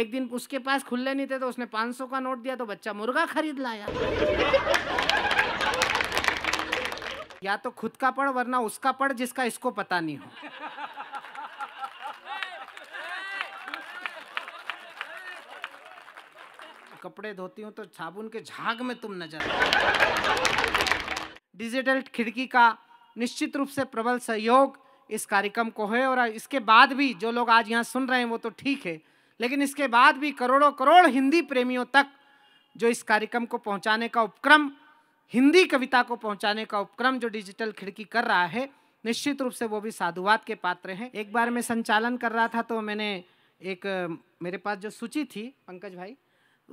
एक दिन उसके पास खुले नहीं थे तो उसने 500 का नोट दिया तो बच्चा मुर्गा खरीद लाया या तो खुद का पढ़ वरना उसका पढ़ जिसका इसको पता नहीं हो कपड़े धोती हूँ तो साबुन के झाग में तुम नजर डिजिटल खिड़की का निश्चित रूप से प्रबल सहयोग इस कार्यक्रम को है और इसके बाद भी जो लोग आज यहाँ सुन रहे हैं वो तो ठीक है लेकिन इसके बाद भी करोड़ों करोड़ हिंदी प्रेमियों तक जो इस कार्यक्रम को पहुंचाने का उपक्रम हिंदी कविता को पहुंचाने का उपक्रम जो डिजिटल खिड़की कर रहा है निश्चित रूप से वो भी साधुवाद के पात्र हैं एक बार मैं संचालन कर रहा था तो मैंने एक मेरे पास जो सूची थी पंकज भाई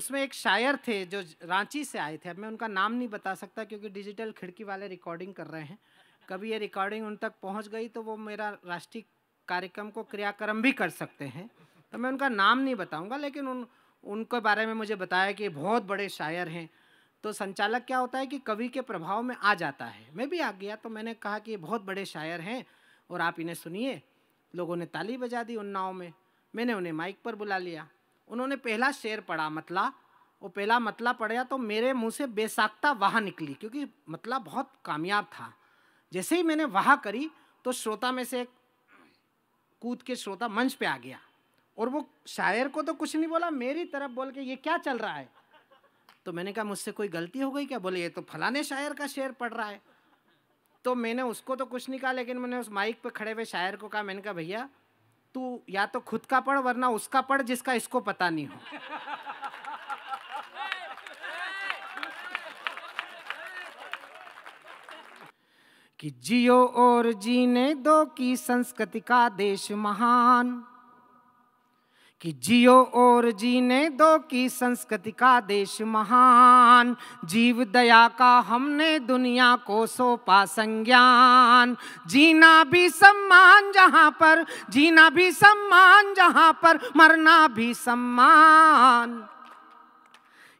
उसमें एक शायर थे जो रांची से आए थे अब मैं उनका नाम नहीं बता सकता क्योंकि डिजिटल खिड़की वाले रिकॉर्डिंग कर रहे हैं कभी ये रिकॉर्डिंग उन तक पहुंच गई तो वो मेरा राष्ट्रीय कार्यक्रम को क्रियाक्रम भी कर सकते हैं तो मैं उनका नाम नहीं बताऊंगा लेकिन उन उनके बारे में मुझे बताया कि बहुत बड़े शायर हैं तो संचालक क्या होता है कि कवि के प्रभाव में आ जाता है मैं भी आ गया तो मैंने कहा कि बहुत बड़े शायर हैं और आप इन्हें सुनिए लोगों ने ताली बजा दी उन्नाव में मैंने उन्हें माइक पर बुला लिया उन्होंने पहला शेर पढ़ा मतला वो पहला मतला पढ़ा तो मेरे मुंह से बेसाख्ता वाह निकली क्योंकि मतला बहुत कामयाब था जैसे ही मैंने वाह करी तो श्रोता में से एक कूद के श्रोता मंच पे आ गया और वो शायर को तो कुछ नहीं बोला मेरी तरफ बोल के ये क्या चल रहा है तो मैंने कहा मुझसे कोई गलती हो गई क्या बोले ये तो फलाने शायर का शेर पढ़ रहा है तो मैंने उसको तो कुछ नहीं कहा लेकिन मैंने उस माइक पे खड़े हुए शायर को कहा मैंने कहा भैया तू या तो खुद का पढ़ वरना उसका पढ़ जिसका इसको पता नहीं हो कि जियो और जीने दो की संस्कृति का देश महान कि जियो और जीने दो की संस्कृति का देश महान जीव दया का हमने दुनिया को सौंपा संज्ञान जीना भी सम्मान जहाँ पर जीना भी सम्मान जहाँ पर मरना भी सम्मान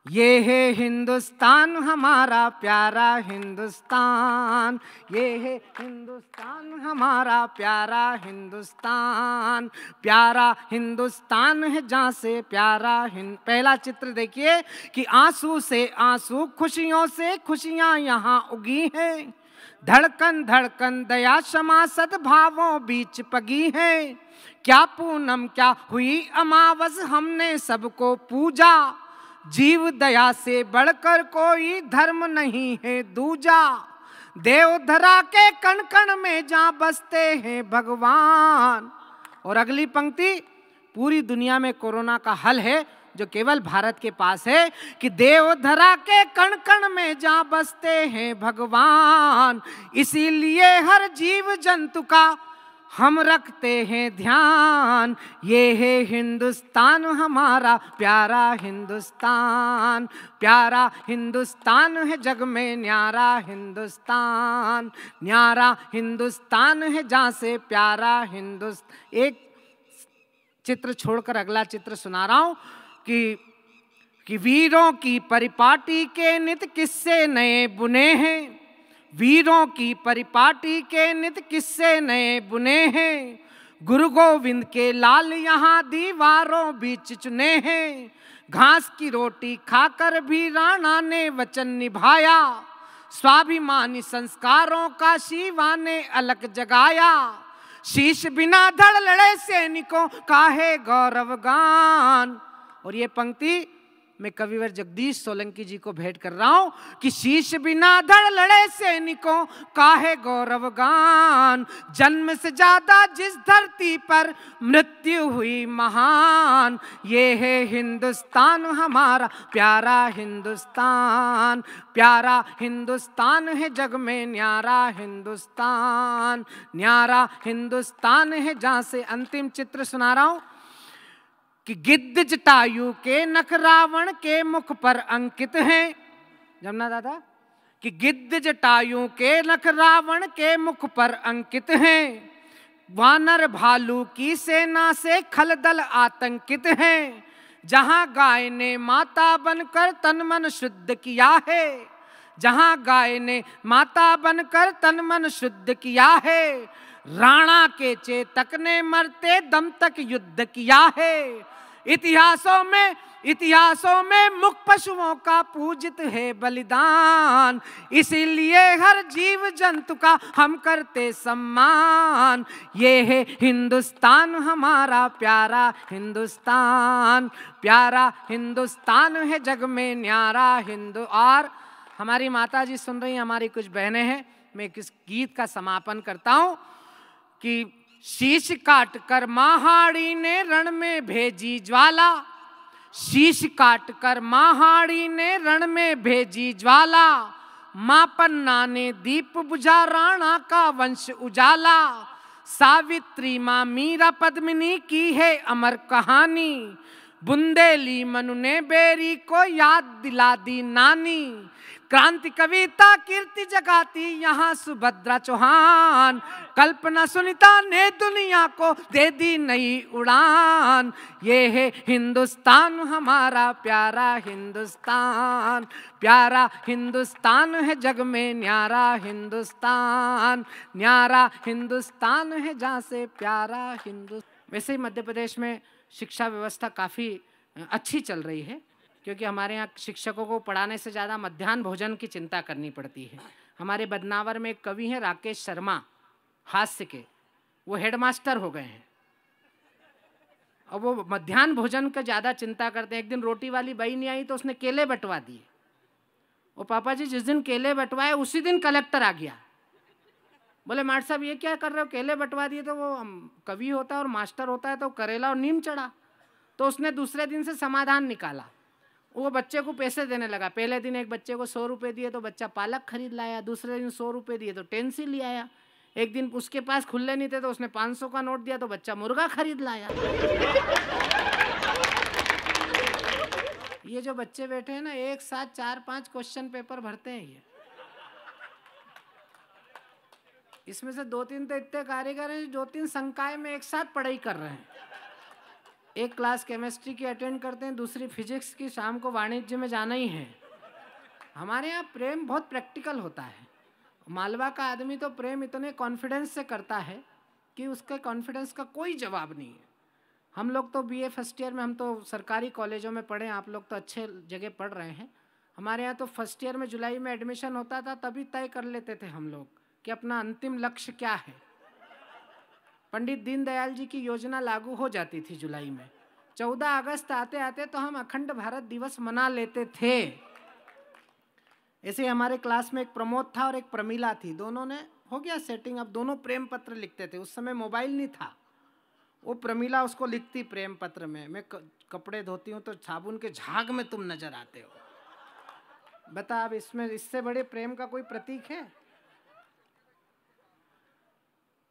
ये है हिंदुस्तान हमारा प्यारा हिंदुस्तान ये है हिंदुस्तान हमारा प्यारा हिंदुस्तान प्यारा हिंदुस्तान है जहाँ से प्यारा हिंद पहला चित्र देखिए कि आंसू से आंसू खुशियों से खुशियाँ यहाँ उगी हैं धड़कन धड़कन दया क्षमा सद्भावों बीच पगी है क्या पूनम क्या हुई अमावस हमने सबको पूजा जीव दया से बढ़कर कोई धर्म नहीं है दूजा देवधरा के कण कण में जा बसते हैं भगवान और अगली पंक्ति पूरी दुनिया में कोरोना का हल है जो केवल भारत के पास है कि देवधरा के कण कण में जा बसते हैं भगवान इसीलिए हर जीव जंतु का हम रखते हैं ध्यान ये है हिंदुस्तान हमारा प्यारा हिंदुस्तान प्यारा हिंदुस्तान है जग में न्यारा हिंदुस्तान न्यारा हिंदुस्तान है जहाँ से प्यारा हिंदुस्तान एक चित्र छोड़कर अगला चित्र सुना रहा हूँ कि कि वीरों की परिपाटी के नित किस्से नए बुने हैं वीरों की परिपाटी के नित किस्से नए बुने हैं गुरु गोविंद के लाल यहाँ दीवारों बीच चुने हैं घास की रोटी खाकर भी राणा ने वचन निभाया स्वाभिमानी संस्कारों का शिवा ने अलग जगाया शीश बिना धड़ लड़े सैनिकों का है गौरव गान और ये पंक्ति मैं कविवर जगदीश सोलंकी जी को भेंट कर रहा हूं कि शीश बिना धड़ लड़े सैनिकों है गौरव गान जन्म से ज्यादा जिस धरती पर मृत्यु हुई महान ये है हिंदुस्तान हमारा प्यारा हिंदुस्तान प्यारा हिंदुस्तान है जग में न्यारा हिंदुस्तान न्यारा हिंदुस्तान है जहाँ से अंतिम चित्र सुना रहा हूँ कि गिद्ध जटायु के नख रावण के मुख पर अंकित हैं जमुना दादा कि गिद्ध जटायु के नख रावण के मुख पर अंकित हैं वानर भालू की सेना से दल आतंकित हैं जहाँ गाय ने माता बनकर तन मन शुद्ध किया है जहाँ गाय ने माता बनकर तन मन शुद्ध किया है राणा के चेतक ने मरते दम तक युद्ध किया है इतिहासों में इतिहासों में मुख पशुओं का पूजित है बलिदान इसीलिए हर जीव जंतु का हम करते सम्मान ये है हिंदुस्तान हमारा प्यारा हिंदुस्तान प्यारा हिंदुस्तान है जग में न्यारा हिंदू और हमारी माता जी सुन रही हमारी कुछ बहनें हैं मैं किस गीत का समापन करता हूँ कि शीश काट कर महाड़ी ने रण में भेजी ज्वाला शीश काट कर महाड़ी ने रण में भेजी ज्वाला माँ पन्ना ने दीप बुझा राणा का वंश उजाला सावित्री माँ मीरा पद्मिनी की है अमर कहानी बुंदेली मनु ने बेरी को याद दिला दी नानी क्रांति कविता कीर्ति जगाती यहाँ सुभद्रा चौहान कल्पना सुनीता ने दुनिया को दे दी नई उड़ान ये है हिंदुस्तान हमारा प्यारा हिंदुस्तान प्यारा हिंदुस्तान है जग में न्यारा हिंदुस्तान न्यारा हिंदुस्तान है जहाँ से प्यारा हिंदुस्तान वैसे ही मध्य प्रदेश में शिक्षा व्यवस्था काफ़ी अच्छी चल रही है क्योंकि हमारे यहाँ शिक्षकों को पढ़ाने से ज़्यादा मध्यान्ह भोजन की चिंता करनी पड़ती है हमारे बदनावर में एक कवि हैं राकेश शर्मा हास्य के वो हेडमास्टर हो गए हैं और वो मध्यान्ह भोजन का ज़्यादा चिंता करते हैं एक दिन रोटी वाली बही नहीं आई तो उसने केले बंटवा दिए और पापा जी जिस दिन केले बंटवाए उसी दिन कलेक्टर आ गया बोले मास्टर साहब ये क्या कर रहे हो केले बंटवा दिए तो वो कवि होता है और मास्टर होता है तो करेला और नीम चढ़ा तो उसने दूसरे दिन से समाधान निकाला वो बच्चे को पैसे देने लगा पहले दिन एक बच्चे को सौ रुपये दिए तो बच्चा पालक खरीद लाया दूसरे दिन सौ रुपये दिए तो टेंसी ले आया एक दिन उसके पास खुले नहीं थे तो उसने पाँच सौ का नोट दिया तो बच्चा मुर्गा खरीद लाया ये जो बच्चे बैठे हैं ना एक साथ चार पांच क्वेश्चन पेपर भरते हैं ये इसमें से दो तीन तो इतने कारीगर हैं दो तीन संकाय में एक साथ पढ़ाई कर रहे हैं एक क्लास केमिस्ट्री की अटेंड करते हैं दूसरी फिजिक्स की शाम को वाणिज्य में जाना ही है हमारे यहाँ प्रेम बहुत प्रैक्टिकल होता है मालवा का आदमी तो प्रेम इतने कॉन्फिडेंस से करता है कि उसके कॉन्फिडेंस का कोई जवाब नहीं है हम लोग तो बीए फर्स्ट ईयर में हम तो सरकारी कॉलेजों में पढ़े आप लोग तो अच्छे जगह पढ़ रहे हैं हमारे यहाँ तो फर्स्ट ईयर में जुलाई में एडमिशन होता था तभी तय कर लेते थे हम लोग कि अपना अंतिम लक्ष्य क्या है पंडित दीनदयाल जी की योजना लागू हो जाती थी जुलाई में 14 अगस्त आते आते तो हम अखंड भारत दिवस मना लेते थे ऐसे हमारे क्लास में एक प्रमोद था और एक प्रमीला थी दोनों ने हो गया सेटिंग अब दोनों प्रेम पत्र लिखते थे उस समय मोबाइल नहीं था वो प्रमीला उसको लिखती प्रेम पत्र में मैं कपड़े धोती हूँ तो साबुन के झाग में तुम नजर आते हो बता अब इसमें इससे बड़े प्रेम का कोई प्रतीक है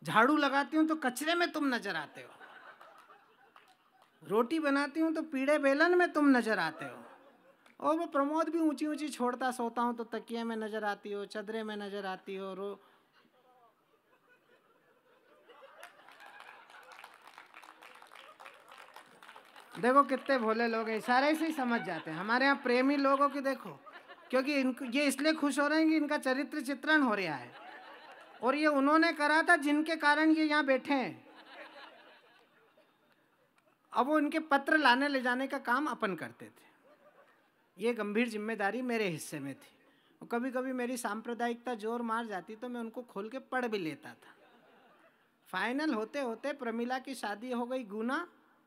झाड़ू लगाती हूँ तो कचरे में तुम नजर आते हो रोटी बनाती हूँ तो पीड़े बेलन में तुम नजर आते हो और वो प्रमोद भी ऊंची ऊंची छोड़ता सोता हूँ तो तकिए में नजर आती हो चदरे में नजर आती हो रो देखो कितने भोले लोग हैं सारे ऐसे ही समझ जाते हैं हमारे यहाँ प्रेमी लोगों की देखो क्योंकि इनको ये इसलिए खुश हो रहे हैं कि इनका चरित्र चित्रण हो रहा है और ये उन्होंने करा था जिनके कारण ये यहाँ बैठे हैं अब वो इनके पत्र लाने ले जाने का काम अपन करते थे ये गंभीर जिम्मेदारी मेरे हिस्से में थी और कभी कभी मेरी सांप्रदायिकता जोर मार जाती तो मैं उनको खोल के पढ़ भी लेता था फाइनल होते होते प्रमिला की शादी हो गई गुना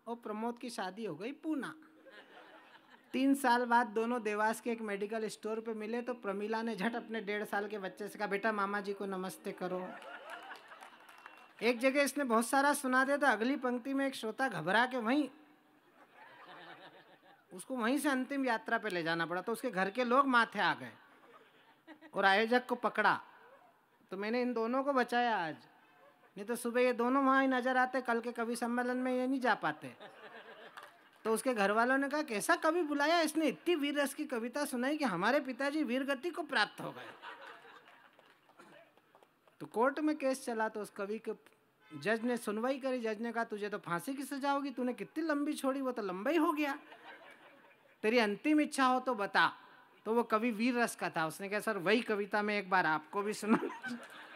और प्रमोद की शादी हो गई पूना तीन साल बाद दोनों देवास के एक मेडिकल स्टोर पे मिले तो प्रमिला ने झट अपने डेढ़ साल के बच्चे से कहा बेटा मामा जी को नमस्ते करो एक जगह इसने बहुत सारा सुना दिया तो अगली पंक्ति में एक श्रोता घबरा के वहीं उसको वहीं से अंतिम यात्रा पे ले जाना पड़ा तो उसके घर के लोग माथे आ गए और आयोजक को पकड़ा तो मैंने इन दोनों को बचाया आज नहीं तो सुबह ये दोनों वहाँ ही नजर आते कल के कवि सम्मेलन में ये नहीं जा पाते तो उसके घर वालों ने कहा कैसा कवि बुलाया इसने इतनी वीर रस की कविता सुनाई कि हमारे पिताजी वीर गति को प्राप्त हो गए तो कोर्ट में केस चला तो उस कवि के जज ने सुनवाई करी जज ने कहा तुझे तो फांसी की सजा होगी तूने कितनी लंबी छोड़ी वो तो लंबा ही हो गया तेरी अंतिम इच्छा हो तो बता तो वो कवि वीर रस का था उसने कहा सर वही कविता मैं एक बार आपको भी सुना